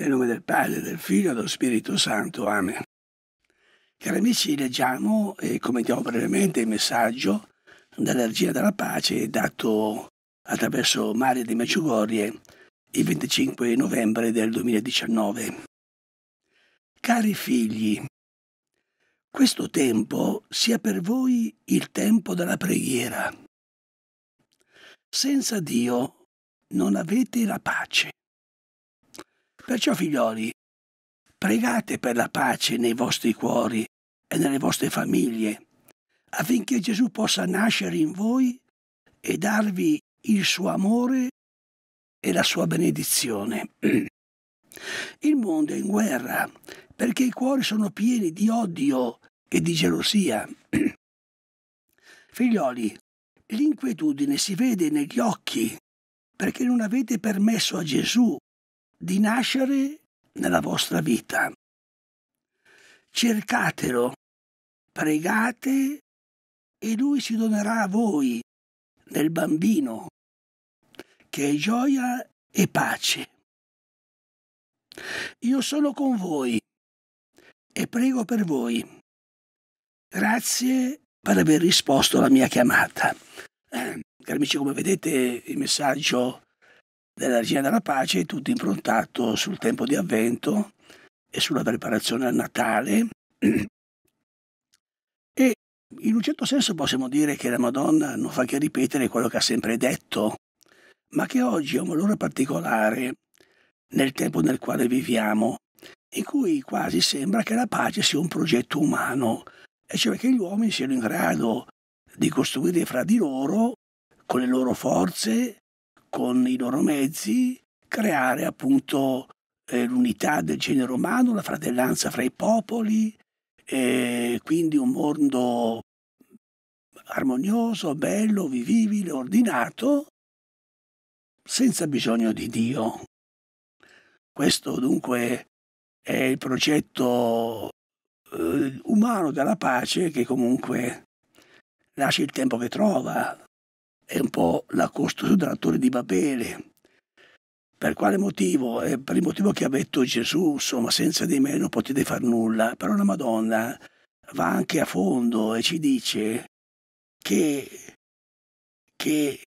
Nel nome del Padre, del Figlio e dello Spirito Santo. Amen. Cari amici, leggiamo e commentiamo brevemente il messaggio della regia della pace dato attraverso Maria di Medjugorje il 25 novembre del 2019. Cari figli, questo tempo sia per voi il tempo della preghiera. Senza Dio non avete la pace. Perciò, figlioli, pregate per la pace nei vostri cuori e nelle vostre famiglie, affinché Gesù possa nascere in voi e darvi il suo amore e la sua benedizione. Il mondo è in guerra perché i cuori sono pieni di odio e di gelosia. Figlioli, l'inquietudine si vede negli occhi perché non avete permesso a Gesù di nascere nella vostra vita. Cercatelo, pregate e lui si donerà a voi, nel bambino, che è gioia e pace. Io sono con voi e prego per voi. Grazie per aver risposto alla mia chiamata. Eh, cari amici, come vedete il messaggio della regina della Pace, è tutto improntato sul tempo di avvento e sulla preparazione al Natale. E in un certo senso possiamo dire che la Madonna non fa che ripetere quello che ha sempre detto, ma che oggi ha un valore particolare nel tempo nel quale viviamo, in cui quasi sembra che la pace sia un progetto umano, e cioè che gli uomini siano in grado di costruire fra di loro, con le loro forze, con i loro mezzi creare appunto eh, l'unità del genere umano, la fratellanza fra i popoli, eh, quindi un mondo armonioso, bello, vivibile, ordinato, senza bisogno di Dio. Questo dunque è il progetto eh, umano della pace che comunque lascia il tempo che trova, è un po' la costruzione della torre di Babele. Per quale motivo? Eh, per il motivo che ha detto Gesù, insomma, senza di me non potete fare nulla, però la Madonna va anche a fondo e ci dice che, che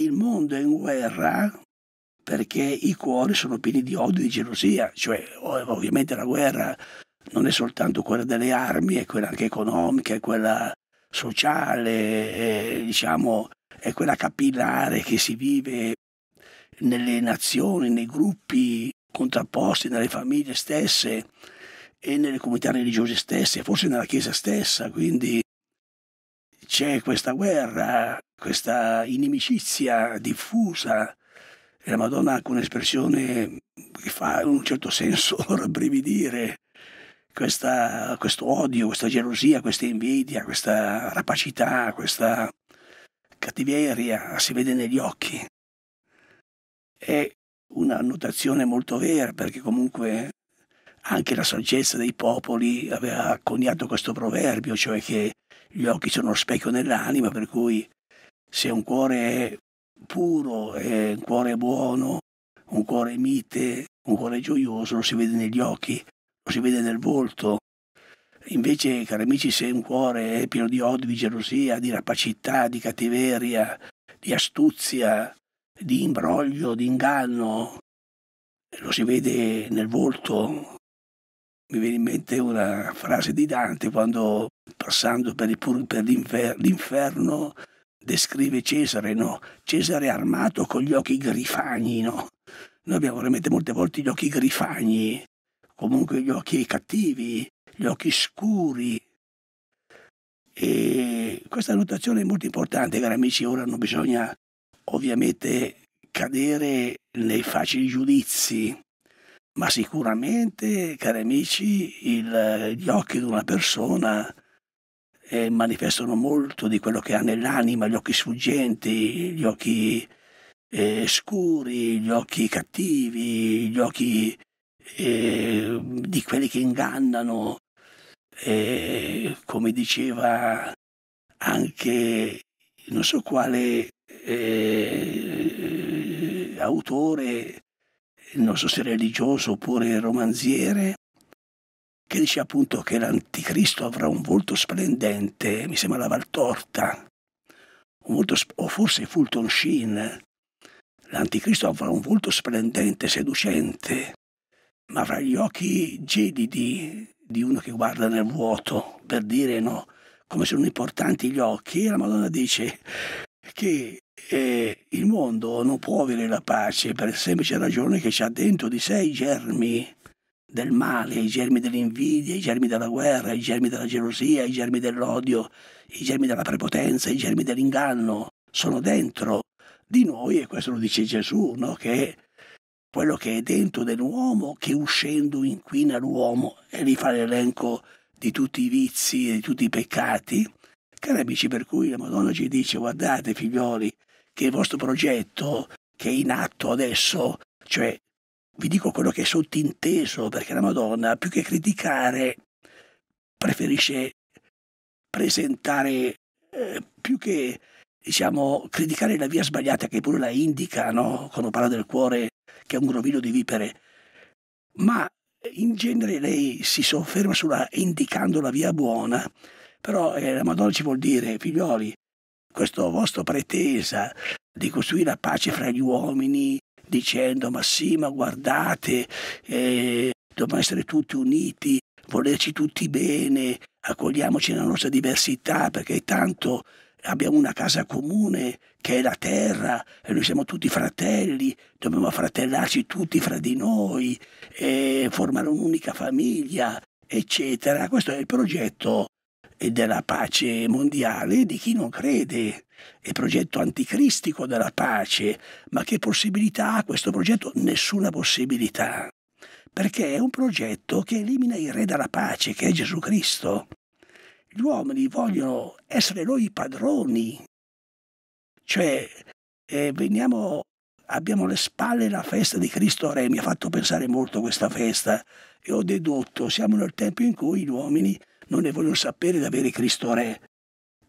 il mondo è in guerra perché i cuori sono pieni di odio e di gelosia, cioè ovviamente la guerra non è soltanto quella delle armi, è quella anche economica, è quella sociale, è, diciamo è quella capillare che si vive nelle nazioni, nei gruppi contrapposti, nelle famiglie stesse e nelle comunità religiose stesse, forse nella Chiesa stessa. Quindi c'è questa guerra, questa inimicizia diffusa. E la Madonna ha un'espressione che fa in un certo senso rabbrividire. questo odio, questa gelosia, questa invidia, questa rapacità, questa cattiveria, eh, si vede negli occhi. È una notazione molto vera perché comunque anche la saggezza dei popoli aveva coniato questo proverbio, cioè che gli occhi sono lo specchio dell'anima, per cui se un cuore è puro, è un cuore buono, un cuore mite, un cuore gioioso, lo si vede negli occhi, lo si vede nel volto, Invece, cari amici, se un cuore è pieno di odio, di gelosia, di rapacità, di cattiveria, di astuzia, di imbroglio, di inganno, lo si vede nel volto. Mi viene in mente una frase di Dante quando, passando per, l'inferno, descrive Cesare, no? Cesare armato con gli occhi grifagni, no? Noi abbiamo veramente molte volte gli occhi grifagni, comunque gli occhi cattivi, gli occhi scuri. E questa notazione è molto importante, cari amici, ora non bisogna ovviamente cadere nei facili giudizi, ma sicuramente, cari amici, il, gli occhi di una persona eh, manifestano molto di quello che ha nell'anima, gli occhi sfuggenti, gli occhi eh, scuri, gli occhi cattivi, gli occhi eh, di quelli che ingannano, eh, come diceva anche non so quale eh, autore, non so se religioso oppure romanziere, che dice appunto che l'anticristo avrà un volto splendente, mi sembra la Valtorta, volto, o forse Fulton Sheen, l'anticristo avrà un volto splendente, seducente, ma avrà gli occhi gelidi, di uno che guarda nel vuoto per dire no, come sono importanti gli occhi, la Madonna dice che eh, il mondo non può avere la pace per la semplice ragione che c'ha dentro di sé i germi del male, i germi dell'invidia, i germi della guerra, i germi della gelosia, i germi dell'odio, i germi della prepotenza, i germi dell'inganno, sono dentro di noi e questo lo dice Gesù, no? che quello che è dentro dell'uomo che uscendo inquina l'uomo e lì fa l'elenco di tutti i vizi e di tutti i peccati. Cari amici, per cui la Madonna ci dice guardate figlioli che il vostro progetto che è in atto adesso, cioè vi dico quello che è sottinteso perché la Madonna più che criticare preferisce presentare eh, più che diciamo criticare la via sbagliata che pure la indica, no? quando parla del cuore che è un grovino di vipere, ma in genere lei si sofferma sulla indicando la via buona, però eh, la Madonna ci vuol dire, figlioli, questa vostra pretesa di costruire la pace fra gli uomini, dicendo ma sì, ma guardate, eh, dobbiamo essere tutti uniti, volerci tutti bene, accogliamoci nella nostra diversità, perché tanto abbiamo una casa comune che è la terra e noi siamo tutti fratelli, dobbiamo fratellarci tutti fra di noi, formare un'unica famiglia, eccetera. Questo è il progetto eh, della pace mondiale di chi non crede, è il progetto anticristico della pace, ma che possibilità ha questo progetto? Nessuna possibilità, perché è un progetto che elimina il re della pace, che è Gesù Cristo gli uomini vogliono essere noi padroni, cioè eh, veniamo, abbiamo alle spalle la festa di Cristo Re, mi ha fatto pensare molto questa festa e ho dedotto, siamo nel tempo in cui gli uomini non ne vogliono sapere di avere Cristo Re,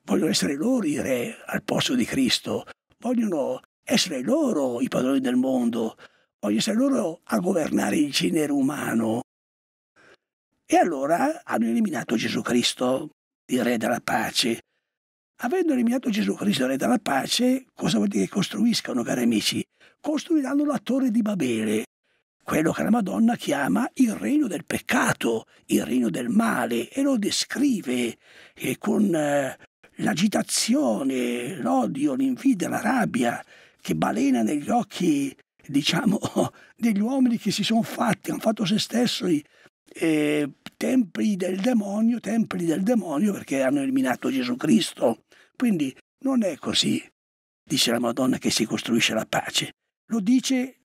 vogliono essere loro i re al posto di Cristo, vogliono essere loro i padroni del mondo, vogliono essere loro a governare il genere umano. E allora hanno eliminato Gesù Cristo di re della pace. Avendo eliminato Gesù Cristo re della pace, cosa vuol dire che costruiscono, cari amici? Costruiranno la torre di Babele, quello che la Madonna chiama il regno del peccato, il regno del male, e lo descrive e con eh, l'agitazione, l'odio, l'invidia, la rabbia che balena negli occhi, diciamo, degli uomini che si sono fatti, hanno fatto se stessi eh, templi del demonio, templi del demonio perché hanno eliminato Gesù Cristo. Quindi non è così, dice la Madonna, che si costruisce la pace. Lo dice,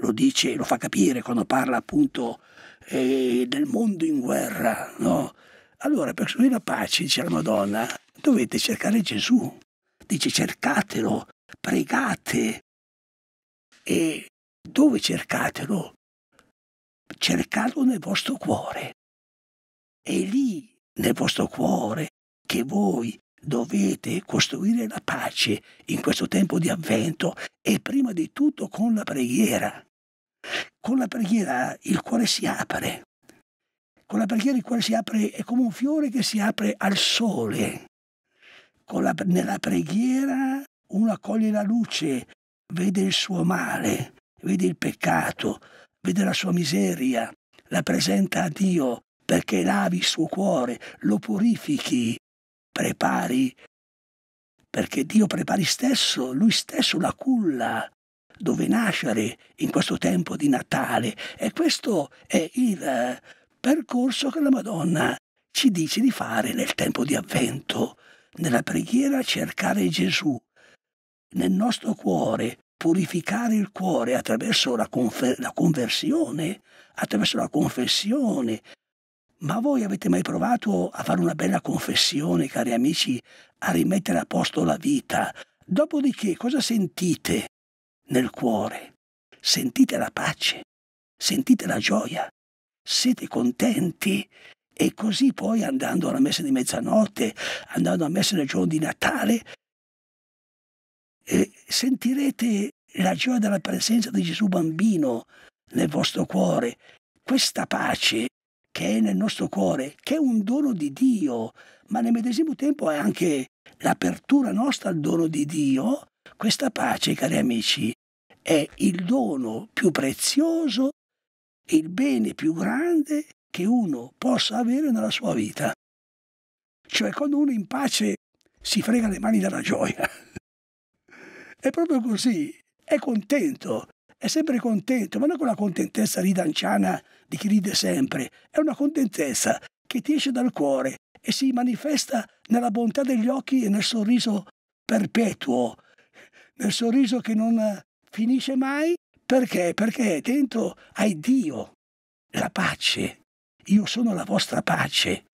lo dice, lo fa capire quando parla appunto eh, del mondo in guerra, no? Allora, per costruire la pace, dice la Madonna, dovete cercare Gesù. Dice cercatelo, pregate. E dove cercatelo? cercarlo nel vostro cuore. È lì, nel vostro cuore, che voi dovete costruire la pace in questo tempo di avvento e prima di tutto con la preghiera. Con la preghiera il cuore si apre. Con la preghiera il cuore si apre è come un fiore che si apre al sole. La, nella preghiera uno accoglie la luce, vede il suo male, vede il peccato, vede la sua miseria, la presenta a Dio perché lavi il suo cuore, lo purifichi, prepari, perché Dio prepari stesso, lui stesso la culla dove nascere in questo tempo di Natale. E questo è il eh, percorso che la Madonna ci dice di fare nel tempo di avvento, nella preghiera cercare Gesù nel nostro cuore, purificare il cuore attraverso la, la conversione, attraverso la confessione. Ma voi avete mai provato a fare una bella confessione, cari amici, a rimettere a posto la vita? Dopodiché cosa sentite nel cuore? Sentite la pace, sentite la gioia, siete contenti e così poi andando alla messa di mezzanotte, andando a messa nel giorno di Natale, sentirete la gioia della presenza di Gesù bambino nel vostro cuore, questa pace che è nel nostro cuore, che è un dono di Dio, ma nel medesimo tempo è anche l'apertura nostra al dono di Dio, questa pace, cari amici, è il dono più prezioso, il bene più grande che uno possa avere nella sua vita. Cioè quando uno in pace si frega le mani dalla gioia. È proprio così, è contento, è sempre contento, ma non quella contentezza ridanciana di chi ride sempre, è una contentezza che ti esce dal cuore e si manifesta nella bontà degli occhi e nel sorriso perpetuo, nel sorriso che non finisce mai. Perché? Perché dentro hai Dio, la pace. Io sono la vostra pace.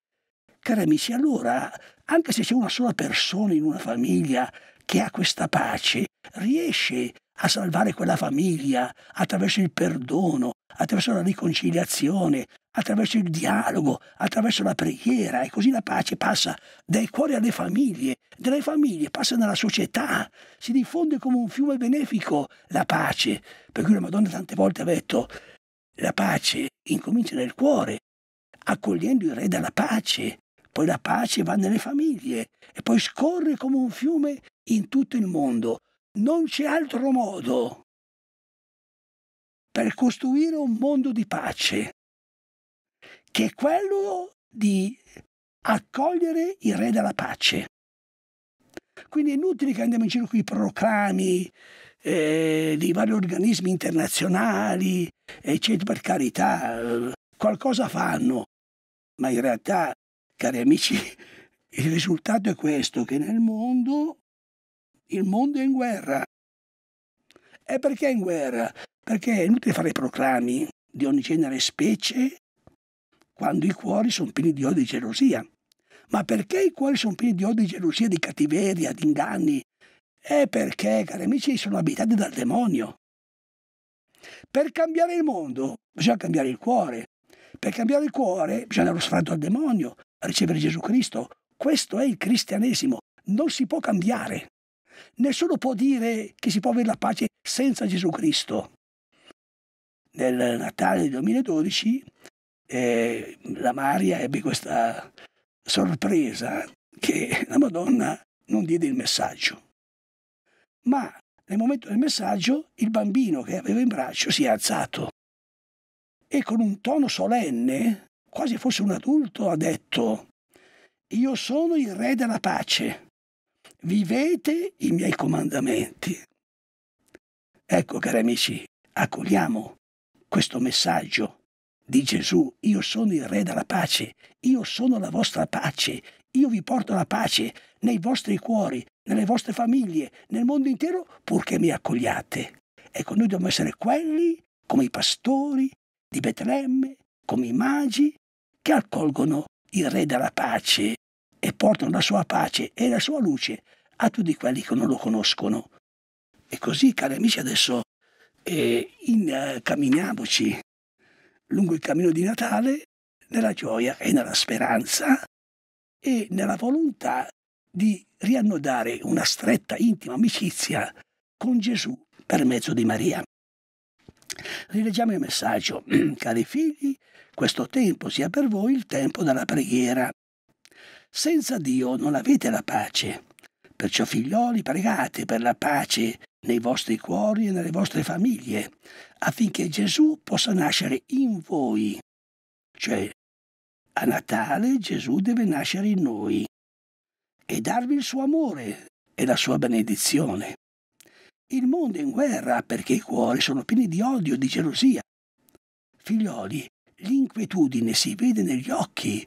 Cari amici, allora, anche se c'è una sola persona in una famiglia che ha questa pace riesce a salvare quella famiglia attraverso il perdono, attraverso la riconciliazione, attraverso il dialogo, attraverso la preghiera e così la pace passa dai cuori alle famiglie, dalle famiglie passa nella società, si diffonde come un fiume benefico la pace, per cui la Madonna tante volte ha detto la pace incomincia nel cuore, accogliendo il re della pace, poi la pace va nelle famiglie e poi scorre come un fiume in tutto il mondo. Non c'è altro modo per costruire un mondo di pace che quello di accogliere il re della pace. Quindi è inutile che andiamo in giro con i proclami eh, di vari organismi internazionali, eccetera, per carità, qualcosa fanno, ma in realtà, cari amici, il risultato è questo, che nel mondo il mondo è in guerra. E perché è in guerra? Perché è inutile fare proclami di ogni genere e specie quando i cuori sono pieni di odio e gelosia. Ma perché i cuori sono pieni di odio e gelosia, di cattiveria, di inganni? È perché, cari amici, sono abitati dal demonio. Per cambiare il mondo bisogna cambiare il cuore. Per cambiare il cuore bisogna dare lo sfratto al demonio, ricevere Gesù Cristo. Questo è il cristianesimo. Non si può cambiare. Nessuno può dire che si può avere la pace senza Gesù Cristo. Nel Natale del 2012 eh, la Maria ebbe questa sorpresa che la Madonna non diede il messaggio. Ma nel momento del messaggio il bambino che aveva in braccio si è alzato e con un tono solenne, quasi fosse un adulto, ha detto, io sono il re della pace vivete i miei comandamenti. Ecco, cari amici, accogliamo questo messaggio di Gesù, io sono il Re della pace, io sono la vostra pace, io vi porto la pace nei vostri cuori, nelle vostre famiglie, nel mondo intero, purché mi accogliate. Ecco, noi dobbiamo essere quelli, come i pastori di Betlemme, come i magi, che accolgono il Re della pace e portano la sua pace e la sua luce a tutti quelli che non lo conoscono. E così, cari amici, adesso eh, incamminiamoci eh, lungo il cammino di Natale nella gioia e nella speranza e nella volontà di riannodare una stretta, intima amicizia con Gesù per mezzo di Maria. Rileggiamo il messaggio. Cari figli, questo tempo sia per voi il tempo della preghiera. Senza Dio non avete la pace. Perciò figlioli, pregate per la pace nei vostri cuori e nelle vostre famiglie, affinché Gesù possa nascere in voi. Cioè, a Natale Gesù deve nascere in noi e darvi il suo amore e la sua benedizione. Il mondo è in guerra perché i cuori sono pieni di odio e di gelosia. Figlioli, l'inquietudine si vede negli occhi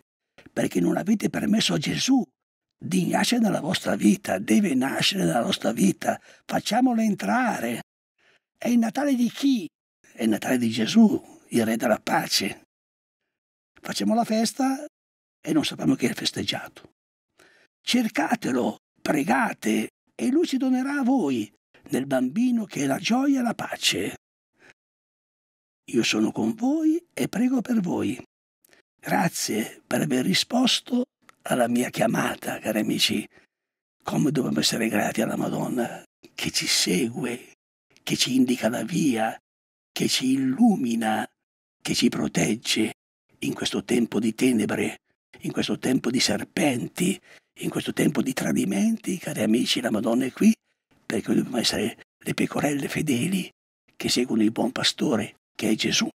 perché non avete permesso a Gesù di nascere nella vostra vita, deve nascere nella nostra vita, facciamolo entrare. È il Natale di chi? È il Natale di Gesù, il Re della pace. Facciamo la festa e non sappiamo chi è festeggiato. Cercatelo, pregate e Lui ci donerà a voi, nel bambino che è la gioia e la pace. Io sono con voi e prego per voi. Grazie per aver risposto alla mia chiamata, cari amici. Come dobbiamo essere grati alla Madonna che ci segue, che ci indica la via, che ci illumina, che ci protegge in questo tempo di tenebre, in questo tempo di serpenti, in questo tempo di tradimenti, cari amici, la Madonna è qui perché dobbiamo essere le pecorelle fedeli che seguono il buon pastore, che è Gesù.